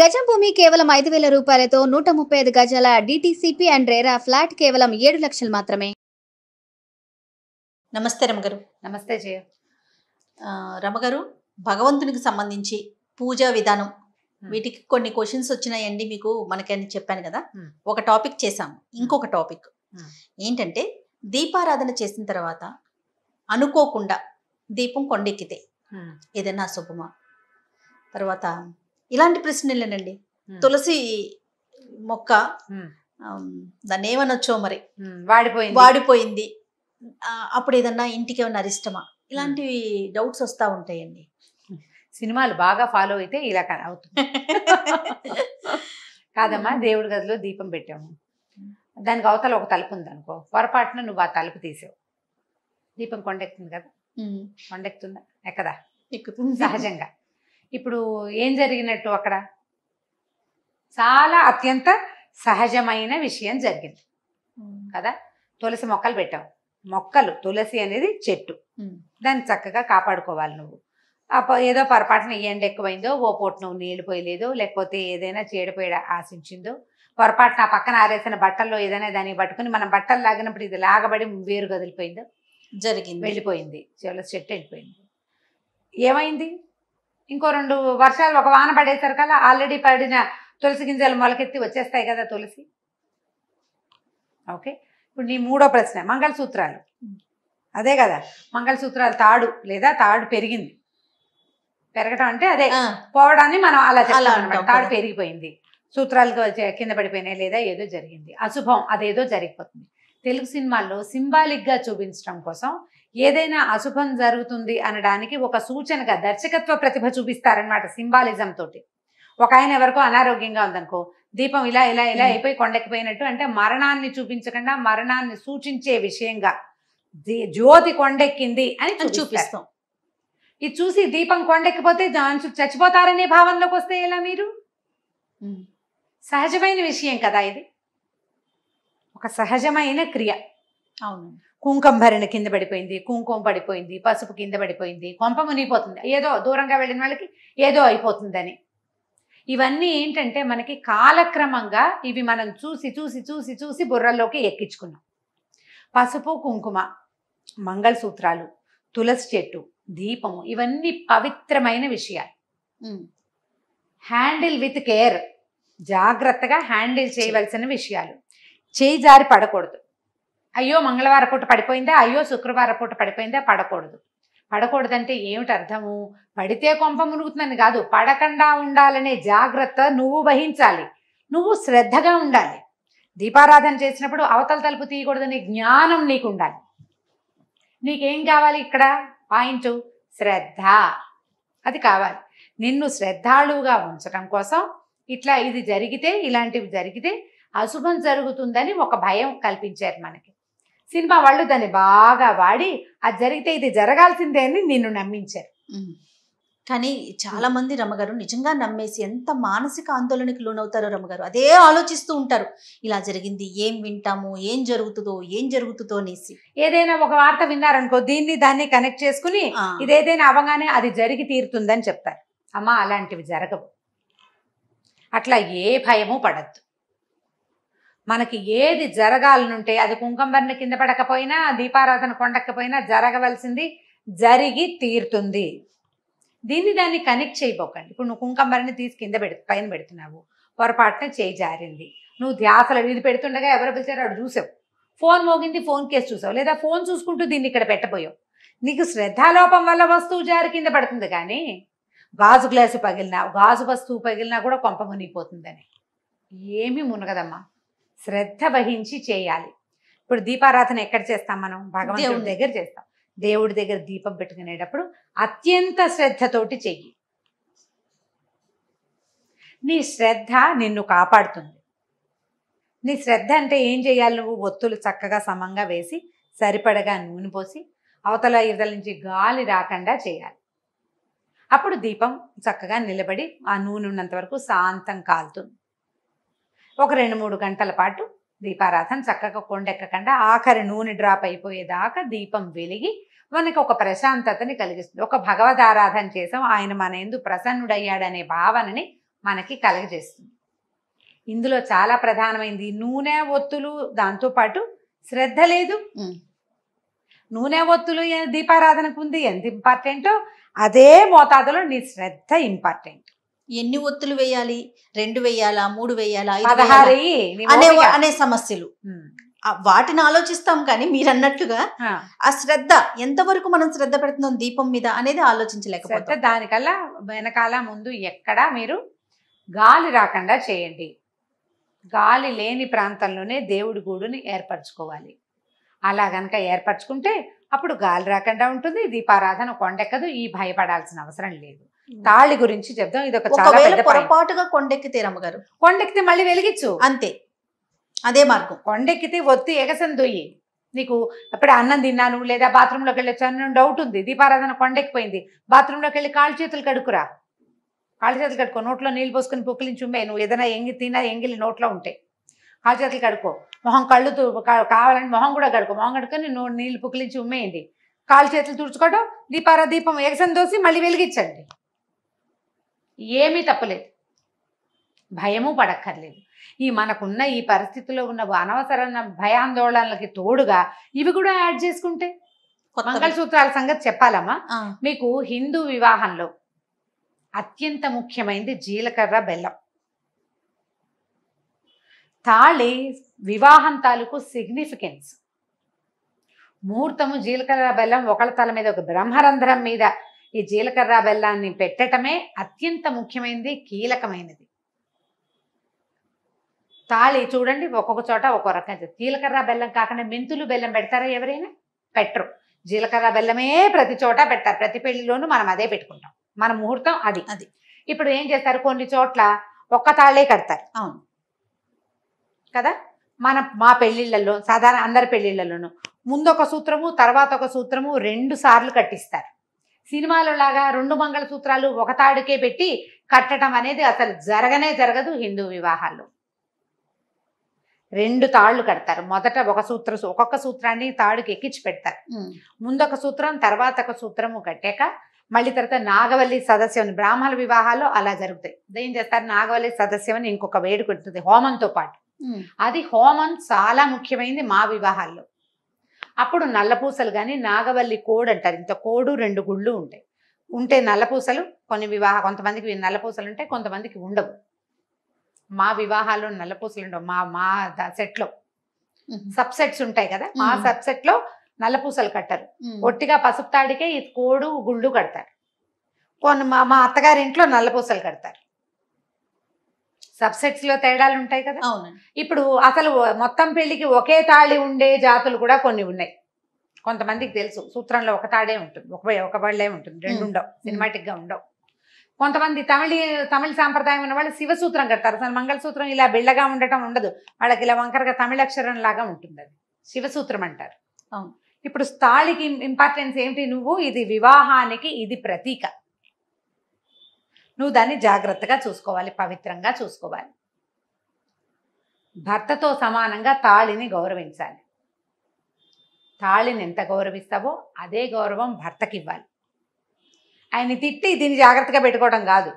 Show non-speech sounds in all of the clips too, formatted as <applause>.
గజం భూమి కేవలం ఐదు వేల రూపాయలతో నూట ముప్పై ఐదు గజాల డిటిసిపి అండ్ రేరా ఫ్లాట్ కేవలం ఏడు లక్షలు మాత్రమే నమస్తే రమగారు నమస్తే జయ రమగారు భగవంతునికి సంబంధించి పూజా విధానం వీటికి కొన్ని క్వశ్చన్స్ వచ్చినాయండి మీకు మనకని చెప్పాను కదా ఒక టాపిక్ చేశాము ఇంకొక టాపిక్ ఏంటంటే దీపారాధన చేసిన తర్వాత అనుకోకుండా దీపం కొండెక్కితే ఏదైనా శుభమా తర్వాత ఇలాంటి ప్రశ్నలేనండి తులసి మొక్క దాన్ని ఏమనొచ్చో మరి వాడిపోయింది వాడిపోయింది అప్పుడు ఏదన్నా ఇంటికి ఏమన్నా అరిష్టమా ఇలాంటివి డౌట్స్ వస్తూ ఉంటాయండి సినిమాలు బాగా ఫాలో అయితే ఇలా అవుతుంది <laughs> కాదమ్మా దేవుడి గదిలో దీపం పెట్టాము దానికి అవతల ఒక తలుపు ఉంది అనుకో పొరపాటున నువ్వు ఆ తలుపు తీసావు దీపం కొండెక్కుతుంది కదా కొండెక్కుతుందా ఎక్కదా ఎక్కుతుంది సహజంగా ఇప్పుడు ఏం జరిగినట్టు అక్కడ చాలా అత్యంత సహజమైన విషయం జరిగింది కదా తులసి మొక్కలు పెట్టావు మొక్కలు తులసి అనేది చెట్టు దాన్ని చక్కగా కాపాడుకోవాలి నువ్వు ఏదో పొరపాటున ఎండ ఎక్కువైందో ఓ పూట నువ్వు నీళ్ళు పోయలేదు లేకపోతే ఏదైనా చీడపోయడ ఆశించిందో పొరపాటున ఆ పక్కన ఆరేసిన బట్టల్లో ఏదైనా దాన్ని పట్టుకుని మనం బట్టలు లాగినప్పుడు ఇది లాగబడి వేరు కదిలిపోయిందో జరిగింది వెళ్ళిపోయింది చెట్టు వెళ్ళిపోయింది ఏమైంది ఇంకో రెండు వర్షాలు ఒక వాన కదా ఆల్రెడీ పడిన తులసి గింజలు మొలకెత్తి వచ్చేస్తాయి కదా తులసి ఓకే ఇప్పుడు నీ మూడో ప్రశ్న మంగళసూత్రాలు అదే కదా మంగళసూత్రాలు తాడు లేదా తాడు పెరిగింది పెరగటం అంటే అదే పోవడాన్ని మనం అలా చెప్తాం తాడు పెరిగిపోయింది సూత్రాలతో కింద పడిపోయినాయి లేదా ఏదో జరిగింది అశుభం అదేదో జరిగిపోతుంది తెలుగు సినిమాల్లో సింబాలిక్గా చూపించడం కోసం ఏదైనా అశుభం జరుగుతుంది అనడానికి ఒక సూచనగా దర్శకత్వ ప్రతిభ చూపిస్తారనమాట సింబాలిజం తోటి ఒక ఆయన ఎవరికో అనారోగ్యంగా ఉందనుకో దీపం ఇలా ఇలా ఇలా అయిపోయి కొండెక్కిపోయినట్టు అంటే మరణాన్ని చూపించకుండా మరణాన్ని సూచించే విషయంగా జ్యోతి కొండెక్కింది అని చూపిస్తాం ఇది చూసి దీపం కొండెక్కిపోతే దాని చచ్చిపోతారనే భావనలోకి వస్తే ఎలా మీరు సహజమైన విషయం కదా ఇది ఒక సహజమైన క్రియ అవును కుంకంభరిణ కింద పడిపోయింది కుంకుమ పడిపోయింది పసుపు కింద పడిపోయింది కొంప మునిగిపోతుంది ఏదో దూరంగా వెళ్ళిన వాళ్ళకి ఏదో అయిపోతుందని ఇవన్నీ ఏంటంటే మనకి కాలక్రమంగా ఇవి మనం చూసి చూసి చూసి చూసి బుర్రల్లోకి ఎక్కించుకున్నాం పసుపు కుంకుమ మంగళసూత్రాలు తులసి చెట్టు దీపము ఇవన్నీ పవిత్రమైన విషయాలు హ్యాండిల్ విత్ కేర్ జాగ్రత్తగా హ్యాండిల్ చేయవలసిన విషయాలు చేయి జారి పడకూడదు అయ్యో మంగళవారం పూట పడిపోయిందా అయ్యో శుక్రవారం పూట పడిపోయిందా పడకూడదు పడకూడదంటే ఏమిటి అర్థము పడితే కొంప మునుగుతుందని కాదు పడకుండా ఉండాలనే జాగ్రత్త నువ్వు వహించాలి నువ్వు శ్రద్ధగా ఉండాలి దీపారాధన చేసినప్పుడు అవతల తలుపు తీయకూడదనే జ్ఞానం నీకు ఉండాలి నీకేం కావాలి ఇక్కడ పాయింట్ శ్రద్ధ అది కావాలి నిన్ను శ్రద్ధాళువుగా ఉంచడం కోసం ఇట్లా ఇది జరిగితే ఇలాంటివి జరిగితే అశుభం జరుగుతుందని ఒక భయం కల్పించారు మనకి సినిమా వాళ్ళు దాన్ని బాగా వాడి అది జరిగితే ఇది జరగాల్సిందే అని నిన్ను నమ్మించారు కానీ చాలా మంది రమ్మగారు నిజంగా నమ్మేసి ఎంత మానసిక ఆందోళనకి లోనవుతారో రమ్మగారు అదే ఆలోచిస్తూ ఉంటారు ఇలా జరిగింది ఏం వింటాము ఏం జరుగుతుందో ఏం జరుగుతుందో అనేసి ఏదైనా ఒక వార్త విన్నారనుకో దీన్ని దాన్ని కనెక్ట్ చేసుకుని ఇదేదైనా అవగానే అది జరిగి తీరుతుందని చెప్తారు అమ్మా అలాంటివి జరగవు అట్లా ఏ భయము పడద్దు మనకి ఏది జరగాలనుంటే అది కుంకుంబరిని కింద పడకపోయినా దీపారాధన కొండకపోయినా జరగవలసింది జరిగి తీరుతుంది దీన్ని దాన్ని కనెక్ట్ చేయబోకండి ఇప్పుడు నువ్వు కుంకంబరిని తీసి కింద పెడు పైన పెడుతున్నావు పొరపాటున చేయి జారింది నువ్వు ధ్యాసలు ఇది పెడుతుండగా ఎవరు పిలిచారు అడు చూసావు ఫోన్ మోగింది ఫోన్ కేసు చూసావు లేదా ఫోన్ చూసుకుంటూ దీన్ని ఇక్కడ పెట్టబోయావు నీకు శ్రద్ధాలోపం వల్ల వస్తువు జారి కింద పడుతుంది కానీ గాజు గ్లాసు పగిలినా గాజు వస్తువు పగిలినా కూడా కొంప మునిగిపోతుందని ఏమీ మునగదమ్మా శ్రద్ధ వహించి చేయాలి ఇప్పుడు దీపారాధన ఎక్కడ చేస్తాం మనం భగవంతుడి దగ్గర చేస్తాం దేవుడి దగ్గర దీపం పెట్టుకునేటప్పుడు అత్యంత శ్రద్ధతోటి చెయ్యి నీ శ్రద్ధ నిన్ను కాపాడుతుంది నీ శ్రద్ధ అంటే ఏం చేయాలి నువ్వు ఒత్తులు చక్కగా సమంగా వేసి సరిపడగా నూనె పోసి అవతల ఇవతల నుంచి గాలి రాకుండా చేయాలి అప్పుడు దీపం చక్కగా నిలబడి ఆ నూనె ఉన్నంత వరకు శాంతం కాలుతుంది ఒక రెండు మూడు గంటల పాటు దీపారాధన చక్కగా కొండెక్కకుండా ఆఖరి నూనె డ్రాప్ అయిపోయేదాకా దీపం వెలిగి మనకు ఒక ప్రశాంతతని కలిగిస్తుంది ఒక భగవద్ ఆరాధన చేసాం ఆయన మన ఎందు ప్రసన్నుడయ్యాడనే భావనని మనకి కలగజేస్తుంది ఇందులో చాలా ప్రధానమైంది నూనె ఒత్తులు దాంతోపాటు శ్రద్ధ లేదు నూనె ఒత్తులు దీపారాధనకు ఉంది ఎంత ఇంపార్టెంటో అదే మోతాదులో నీ శ్రద్ధ ఇంపార్టెంట్ ఎన్ని ఒత్తులు వేయాలి రెండు వేయాలా మూడు వేయాలా అనే అనే సమస్యలు వాటిని ఆలోచిస్తాం కానీ మీరు అన్నట్టుగా ఆ శ్రద్ధ ఎంతవరకు మనం శ్రద్ధ పెడుతున్నాం దీపం మీద అనేది ఆలోచించలేకపోతే దానికల్లా వెనకాల ముందు ఎక్కడా మీరు గాలి రాకుండా చేయండి గాలి లేని ప్రాంతంలోనే దేవుడి గూడుని ఏర్పరచుకోవాలి అలా గనక ఏర్పరచుకుంటే అప్పుడు గాలి రాకుండా ఉంటుంది దీపారాధన కొండెక్కదు ఈ భయపడాల్సిన అవసరం లేదు తాళి గురించి చెప్దాం ఇది ఒక చాలా పొరపాటుగా కొండెక్కితే రమ్మగారు కొండెక్కితే మళ్ళీ వెలిగించు అంతే అదే మార్గం కొండెక్కితే ఒత్తి ఎగసం దొయ్యి నీకు అప్పుడే అన్నం తిన్నాను లేదా బాత్రూంలోకి వెళ్ళొచ్చాను డౌట్ ఉంది దీపారాధన కొండెక్కిపోయింది బాత్రూంలోకి వెళ్ళి కాళ్ళు చేతులు కడుకురా కాళ్ళు చేతులు కడుకో నోట్లో నీళ్ళు పోసుకొని పొక్కిలించి ఉమ్మే నువ్వు ఏదైనా ఎంగి తిన్నా ఎంగిలి నోట్లో ఉంటాయి కాళ్ళు చేతులు కడుకో మొహం కళ్ళు కావాలని మొహం కూడా కడుకో మొహం కడుకొని నువ్వు నీళ్ళు పుక్కిలించి ఉమ్మేయండి కాళ్ళు చేతులు తుడుచుకోవడం దీపారా దీపం ఎగసం దోసి మళ్ళీ వెలిగించండి ఏమీ తప్పలేదు భయము పడక్కర్లేదు ఈ మనకున్న ఈ పరిస్థితిలో ఉన్న అనవసరమైన భయాందోళనలకి తోడుగా ఇవి కూడా యాడ్ చేసుకుంటే మంగళసూత్రాల సంగతి చెప్పాలమ్మా మీకు హిందూ వివాహంలో అత్యంత ముఖ్యమైనది జీలకర్ర బెల్లం తాళి వివాహం తాలూకు సిగ్నిఫికెన్స్ ముహూర్తము జీలకర్ర బెల్లం ఒకళ్ళ తల మీద ఒక బ్రహ్మరంధ్రం మీద ఈ జీలకర్ర బెల్లాన్ని పెట్టడమే అత్యంత ముఖ్యమైనది కీలకమైనది తాళి చూడండి ఒక్కొక్క చోట ఒక్కొక్క రకంగా జీలకర్ర బెల్లం కాకుండా మెంతులు బెల్లం పెడతారా ఎవరైనా పెట్టరు జీలకర్ర బెల్లమే ప్రతి చోట పెడతారు ప్రతి పెళ్లిలోనూ మనం అదే పెట్టుకుంటాం మన ముహూర్తం అది అది ఇప్పుడు ఏం చేస్తారు కొన్ని చోట్ల ఒక్క తాళే కడతారు అవును కదా మన మా పెళ్లిళ్ళలో సాధారణ అందరి పెళ్లిళ్ళలోనూ ముందొక సూత్రము తర్వాత ఒక సూత్రము రెండు సార్లు కట్టిస్తారు సినిమాలో లాగా రెండు మంగళసూత్రాలు ఒక తాడుకే పెట్టి కట్టడం అనేది అసలు జరగనే జరగదు హిందూ వివాహాల్లో రెండు తాళ్ళు కడతారు మొదట ఒక సూత్ర ఒక్కొక్క సూత్రాన్ని తాడుకి ఎక్కించి పెడతారు ముందొక సూత్రం తర్వాత ఒక సూత్రము కట్టాక మళ్ళీ తర్వాత నాగవల్లి సదస్యం బ్రాహ్మణ వివాహాల్లో అలా జరుగుతాయి దేం చేస్తారు నాగవల్లి సదస్యం అని ఇంకొక వేడుకుంటుంది హోమంతో పాటు అది హోమం చాలా ముఖ్యమైనది మా వివాహాల్లో అప్పుడు నల్లపూసలు కానీ నాగవల్లి కోడు అంటారు ఇంత కోడు రెండు గుళ్ళు ఉంటాయి ఉంటే నల్లపూసలు కొన్ని వివాహ కొంతమందికి నల్లపూసలు ఉంటాయి కొంతమందికి ఉండవు మా వివాహాల్లో నల్లపూసలు ఉండవు మా మా సెట్లో సబ్సెట్స్ ఉంటాయి కదా మా సబ్సెట్లో నల్లపూసలు కట్టరు ఒట్టిగా పసుపు తాడికే ఈ కోడు గుళ్ళు కడతారు కొన్ని మా మా అత్తగారి ఇంట్లో నల్లపూసలు కడతారు సబ్సెట్స్ లో తేడాలు ఉంటాయి కదా ఇప్పుడు అసలు మొత్తం పెళ్లికి ఒకే తాళి ఉండే జాతులు కూడా కొన్ని ఉన్నాయి కొంతమందికి తెలుసు సూత్రంలో ఒక తాడే ఉంటుంది ఒక ఒక బళ్ళే ఉంటుంది రెండు ఉండవు సినిమాటిక్ గా ఉండవు కొంతమంది తమిళ తమిళ సాంప్రదాయం ఉన్న వాళ్ళు శివసూత్రం కడతారు అసలు మంగళసూత్రం ఇలా బిళ్ళగా ఉండటం ఉండదు వాళ్ళకి ఇలా వంకరగా తమిళ అక్షరం లాగా ఉంటుంది అది శివసూత్రం అంటారు అవును ఇప్పుడు తాళికి ఇంపార్టెన్స్ ఏంటి నువ్వు ఇది వివాహానికి ఇది ప్రతీక నువ్వు దాన్ని జాగ్రత్తగా చూసుకోవాలి పవిత్రంగా చూసుకోవాలి భర్తతో సమానంగా తాళిని గౌరవించాలి తాళిని ఎంత గౌరవిస్తావో అదే గౌరవం భర్తకి ఇవ్వాలి ఆయన్ని తిట్టి దీన్ని జాగ్రత్తగా పెట్టుకోవడం కాదు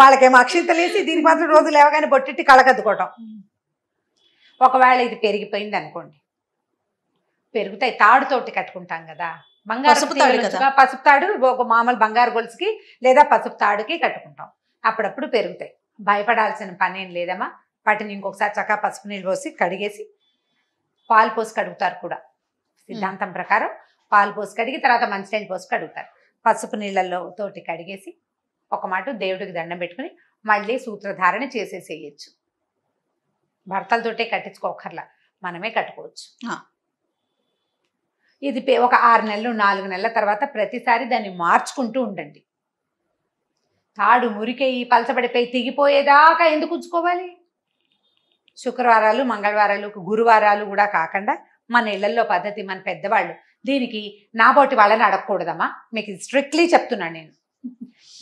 వాళ్ళకేమో అక్షింతలేసి దీనికి మాత్రం రోజు లేవగానే బొట్టిట్టి కళకద్దుకోవటం ఒకవేళ ఇది పెరిగిపోయింది అనుకోండి పెరుగుతాయి తాడుతోటి కట్టుకుంటాం కదా పసుపు తాడు పసుపు తాడు ఒక మామూలు బంగారు గొలుసుకి లేదా పసుపు తాడుకి కట్టుకుంటాం అప్పుడప్పుడు పెరుగుతాయి భయపడాల్సిన పని ఏం లేదమ్మా వాటిని ఇంకొకసారి చక్కగా పసుపు నీళ్ళు పోసి కడిగేసి పాలు పోసి కడుగుతారు కూడా సిద్ధాంతం ప్రకారం పాలు పోసి కడిగి తర్వాత నీళ్ళు పోసి కడుగుతారు పసుపు నీళ్ళల్లో తోటి కడిగేసి ఒక మాట దేవుడికి దండం పెట్టుకుని మళ్ళీ సూత్రధారణ చేసేసేయచ్చు భర్తలతోటే కట్టించుకోకర్లా మనమే కట్టుకోవచ్చు ఇది ఒక ఆరు నెలలు నాలుగు నెలల తర్వాత ప్రతిసారి దాన్ని మార్చుకుంటూ ఉండండి తాడు ఈ పలసబడిపోయి తెగిపోయేదాకా ఎందుకు ఉంచుకోవాలి శుక్రవారాలు మంగళవారాలు గురువారాలు కూడా కాకుండా మన ఇళ్లలో పద్ధతి మన పెద్దవాళ్ళు దీనికి నాబోటి వాళ్ళని అడగకూడదమ్మా మీకు స్ట్రిక్ట్లీ చెప్తున్నాను నేను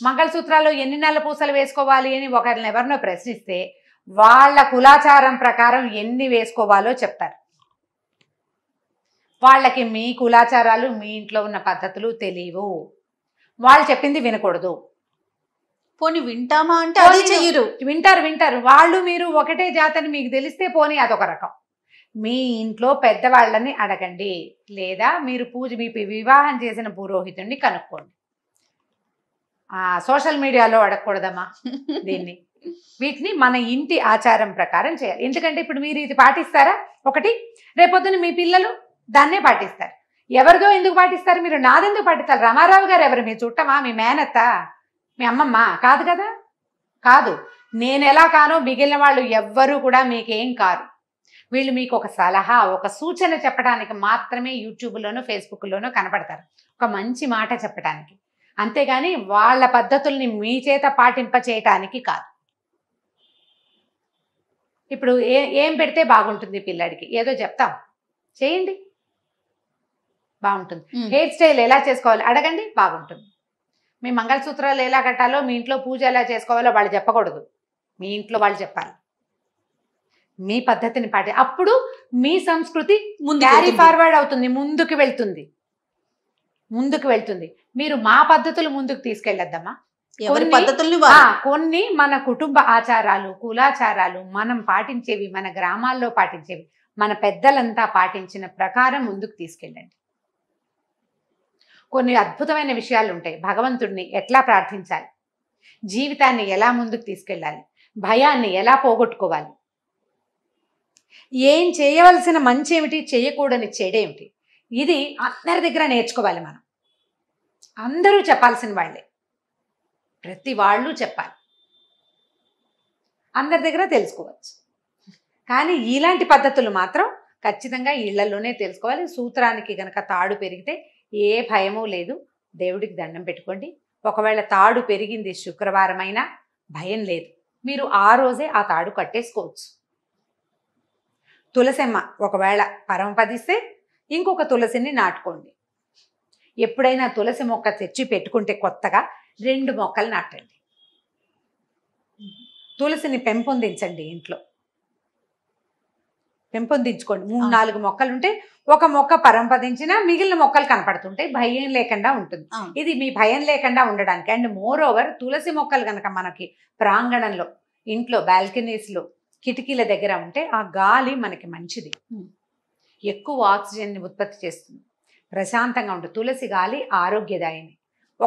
మంగళసూత్రాలు ఎన్ని నెలల పూసలు వేసుకోవాలి అని ఒకరిని ఎవరినో ప్రశ్నిస్తే వాళ్ళ కులాచారం ప్రకారం ఎన్ని వేసుకోవాలో చెప్తారు వాళ్ళకి మీ కులాచారాలు మీ ఇంట్లో ఉన్న పద్ధతులు తెలియవు వాళ్ళు చెప్పింది వినకూడదు పోనీ వింటామా అంటే అది చెయ్యరు వింటారు వింటారు వాళ్ళు మీరు ఒకటే జాతని మీకు తెలిస్తే పోనీ అదొక రకం మీ ఇంట్లో పెద్దవాళ్ళని అడగండి లేదా మీరు పూజ మీ వివాహం చేసిన పురోహితుడిని కనుక్కోండి సోషల్ మీడియాలో అడగకూడదమ్మా దీన్ని వీటిని మన ఇంటి ఆచారం ప్రకారం చేయాలి ఎందుకంటే ఇప్పుడు మీరు ఇది పాటిస్తారా ఒకటి రేపొద్దున మీ పిల్లలు దాన్నే పాటిస్తారు ఎవరిదో ఎందుకు పాటిస్తారు మీరు నాదెందుకు పాటిస్తారు రామారావు గారు ఎవరు మీ చుట్టమా మీ మేనత్త మీ అమ్మమ్మ కాదు కదా కాదు నేను ఎలా కానో మిగిలిన వాళ్ళు ఎవ్వరూ కూడా మీకేం కారు వీళ్ళు మీకు ఒక సలహా ఒక సూచన చెప్పడానికి మాత్రమే యూట్యూబ్లోనూ ఫేస్బుక్లోనూ కనపడతారు ఒక మంచి మాట చెప్పడానికి అంతేగాని వాళ్ళ పద్ధతుల్ని మీ చేత పాటింప చేయటానికి కాదు ఇప్పుడు ఏం పెడితే బాగుంటుంది పిల్లడికి ఏదో చెప్తాం చేయండి బాగుంటుంది హెయిర్ స్టైల్ ఎలా చేసుకోవాలి అడగండి బాగుంటుంది మీ మంగళసూత్రాలు ఎలా కట్టాలో మీ ఇంట్లో పూజ ఎలా చేసుకోవాలో వాళ్ళు చెప్పకూడదు మీ ఇంట్లో వాళ్ళు చెప్పాలి మీ పద్ధతిని పాటి అప్పుడు మీ సంస్కృతి క్యారీ ఫార్వర్డ్ అవుతుంది ముందుకు వెళ్తుంది ముందుకు వెళ్తుంది మీరు మా పద్ధతులు ముందుకు తీసుకెళ్ళొద్దమ్మా కొన్ని మన కుటుంబ ఆచారాలు కులాచారాలు మనం పాటించేవి మన గ్రామాల్లో పాటించేవి మన పెద్దలంతా పాటించిన ప్రకారం ముందుకు తీసుకెళ్ళండి కొన్ని అద్భుతమైన విషయాలు ఉంటాయి భగవంతుడిని ఎట్లా ప్రార్థించాలి జీవితాన్ని ఎలా ముందుకు తీసుకెళ్ళాలి భయాన్ని ఎలా పోగొట్టుకోవాలి ఏం చేయవలసిన మంచి ఏమిటి చేయకూడని చెడేమిటి ఇది అందరి దగ్గర నేర్చుకోవాలి మనం అందరూ చెప్పాల్సిన వాళ్ళే ప్రతి వాళ్ళు చెప్పాలి అందరి దగ్గర తెలుసుకోవచ్చు కానీ ఇలాంటి పద్ధతులు మాత్రం ఖచ్చితంగా ఇళ్లలోనే తెలుసుకోవాలి సూత్రానికి గనక తాడు పెరిగితే ఏ భయమూ లేదు దేవుడికి దండం పెట్టుకోండి ఒకవేళ తాడు పెరిగింది శుక్రవారమైనా భయం లేదు మీరు ఆ రోజే ఆ తాడు కట్టేసుకోవచ్చు తులసిమ్మ ఒకవేళ పరమపదిస్తే ఇంకొక తులసిని నాటుకోండి ఎప్పుడైనా తులసి మొక్క తెచ్చి పెట్టుకుంటే కొత్తగా రెండు మొక్కలు నాటండి తులసిని పెంపొందించండి ఇంట్లో పెంపొందించుకోండి మూడు నాలుగు మొక్కలు ఉంటే ఒక మొక్క పరంపదించినా మిగిలిన మొక్కలు కనపడుతుంటాయి భయం లేకుండా ఉంటుంది ఇది మీ భయం లేకుండా ఉండడానికి అండ్ మోర్ ఓవర్ తులసి మొక్కలు కనుక మనకి ప్రాంగణంలో ఇంట్లో బాల్కనీస్లో కిటికీల దగ్గర ఉంటే ఆ గాలి మనకి మంచిది ఎక్కువ ఆక్సిజన్ని ఉత్పత్తి చేస్తుంది ప్రశాంతంగా ఉంటుంది తులసి గాలి ఆరోగ్యదాయిని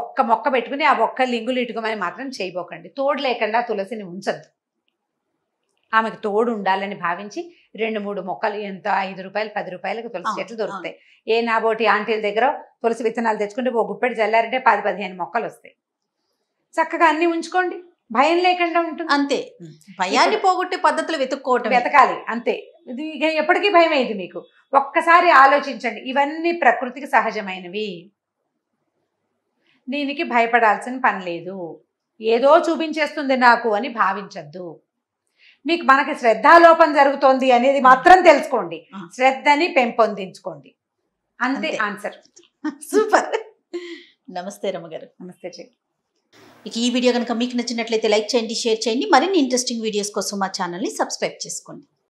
ఒక్క మొక్క పెట్టుకుని ఆ ఒక్క లింగులు ఇటుకోమని మాత్రం చేయబోకండి తోడు లేకుండా తులసిని ఉంచద్దు ఆమెకు తోడు ఉండాలని భావించి రెండు మూడు మొక్కలు ఎంత ఐదు రూపాయలు పది రూపాయలకు తులసి చెట్లు దొరుకుతాయి ఏ నాబోటి ఆంటీల దగ్గర తులసి విత్తనాలు తెచ్చుకుంటే ఓ గుప్పెడు చల్లారంటే పది పదిహేను మొక్కలు వస్తాయి చక్కగా అన్ని ఉంచుకోండి భయం లేకుండా ఉంటుంది అంతే భయాన్ని పోగొట్టే పద్ధతులు వెతుక్కోవటం వెతకాలి అంతే ఇది ఎప్పటికీ భయం అయింది మీకు ఒక్కసారి ఆలోచించండి ఇవన్నీ ప్రకృతికి సహజమైనవి దీనికి భయపడాల్సిన పని లేదు ఏదో చూపించేస్తుంది నాకు అని భావించద్దు మీకు మనకి శ్రద్ధాలోపం జరుగుతోంది అనేది మాత్రం తెలుసుకోండి శ్రద్ధని పెంపొందించుకోండి అంతే ఆన్సర్ <laughs> సూపర్ నమస్తే రమ్మగారు నమస్తే జీ ఇక ఈ వీడియో కనుక మీకు నచ్చినట్లయితే లైక్ చేయండి షేర్ చేయండి మరిన్ని ఇంట్రెస్టింగ్ వీడియోస్ కోసం మా ఛానల్ని సబ్స్క్రైబ్ చేసుకోండి